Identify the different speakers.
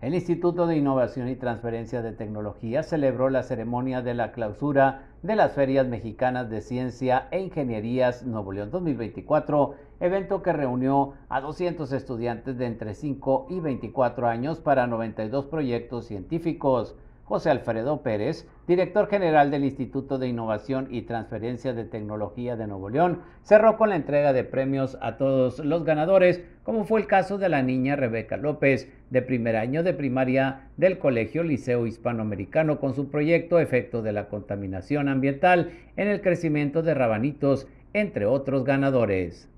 Speaker 1: El Instituto de Innovación y Transferencia de Tecnología celebró la ceremonia de la clausura de las Ferias Mexicanas de Ciencia e Ingenierías Nuevo León 2024, evento que reunió a 200 estudiantes de entre 5 y 24 años para 92 proyectos científicos. José Alfredo Pérez, director general del Instituto de Innovación y Transferencia de Tecnología de Nuevo León, cerró con la entrega de premios a todos los ganadores, como fue el caso de la niña Rebeca López, de primer año de primaria del Colegio Liceo Hispanoamericano, con su proyecto Efecto de la Contaminación Ambiental en el Crecimiento de Rabanitos, entre otros ganadores.